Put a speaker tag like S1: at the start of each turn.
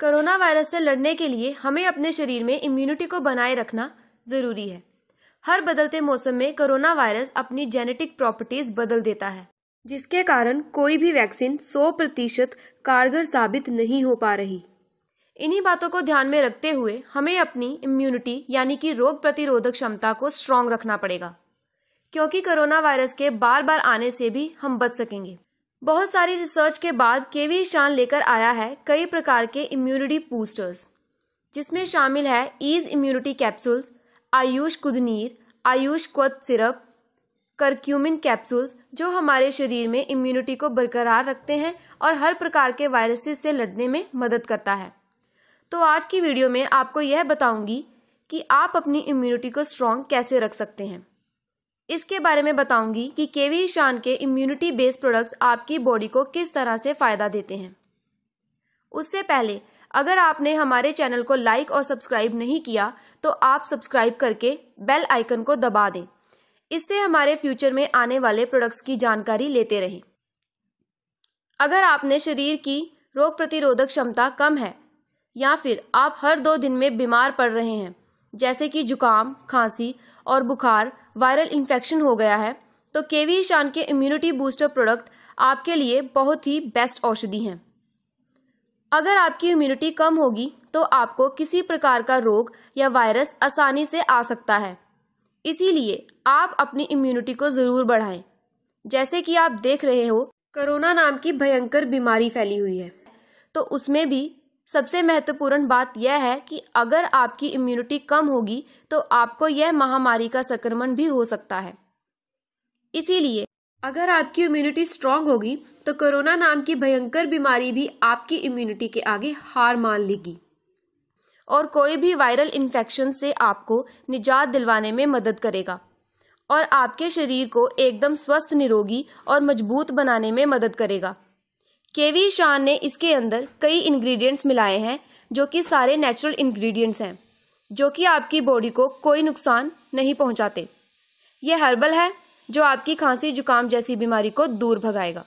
S1: corona virus से लड़ने के लिए हमें अपने शरीर में इम्यूनिटी को बनाए रखना ज़रूरी है हर बदलते मौसम में कोरोना वायरस अपनी जेनेटिक प्रॉपर्टीज बदल देता है जिसके कारण कोई भी वैक्सीन 100 प्रतिशत कारगर साबित नहीं हो पा रही इन्हीं बातों को ध्यान में रखते हुए हमें अपनी इम्यूनिटी यानी कि रोग प्रतिरोधक क्षमता को स्ट्रांग रखना पड़ेगा क्योंकि कोरोना वायरस के बार बार आने से भी हम बच सकेंगे बहुत सारी रिसर्च के बाद के वी ईशान लेकर आया है कई प्रकार के इम्यूनिटी बूस्टर्स जिसमें शामिल है ईज immunity capsules Ayush Kudineer Ayush Kwath syrup curcumin capsules जो हमारे शरीर में इम्यूनिटी को बरकरार रखते हैं और हर प्रकार के वायरसेस से लड़ने में मदद करता है तो आज की वीडियो में आपको यह बताऊंगी कि आप अपनी इम्यूनिटी को स्ट्रॉन्ग कैसे रख सकते हैं इसके बारे में बताऊंगी कि केवी ईशान के इम्यूनिटी बेस्ड प्रोडक्ट्स आपकी बॉडी को किस तरह से फ़ायदा देते हैं उससे पहले अगर आपने हमारे चैनल को लाइक और सब्सक्राइब नहीं किया तो आप सब्सक्राइब करके बेल आइकन को दबा दें इससे हमारे फ्यूचर में आने वाले प्रोडक्ट्स की जानकारी लेते रहें अगर आपने शरीर की रोग प्रतिरोधक क्षमता कम है या फिर आप हर दो दिन में बीमार पड़ रहे हैं जैसे कि जुकाम खांसी और बुखार वायरल इन्फेक्शन हो गया है तो केवी ईशान के इम्यूनिटी बूस्टर प्रोडक्ट आपके लिए बहुत ही बेस्ट औषधि हैं अगर आपकी इम्यूनिटी कम होगी तो आपको किसी प्रकार का रोग या वायरस आसानी से आ सकता है इसीलिए आप अपनी इम्यूनिटी को ज़रूर बढ़ाएं जैसे कि आप देख रहे हो कोरोना नाम की भयंकर बीमारी फैली हुई है तो उसमें भी सबसे महत्वपूर्ण बात यह है कि अगर आपकी इम्यूनिटी कम होगी तो आपको यह महामारी का संक्रमण भी हो सकता है इसीलिए अगर आपकी इम्यूनिटी स्ट्रांग होगी तो कोरोना नाम की भयंकर बीमारी भी आपकी इम्यूनिटी के आगे हार मान लेगी और कोई भी वायरल इन्फेक्शन से आपको निजात दिलवाने में मदद करेगा और आपके शरीर को एकदम स्वस्थ निरोगी और मजबूत बनाने में मदद करेगा के वी शान ने इसके अंदर कई इंग्रेडिएंट्स मिलाए हैं जो कि सारे नेचुरल इंग्रेडिएंट्स हैं जो कि आपकी बॉडी को कोई नुकसान नहीं पहुंचाते ये हर्बल है जो आपकी खांसी जुकाम जैसी बीमारी को दूर भगाएगा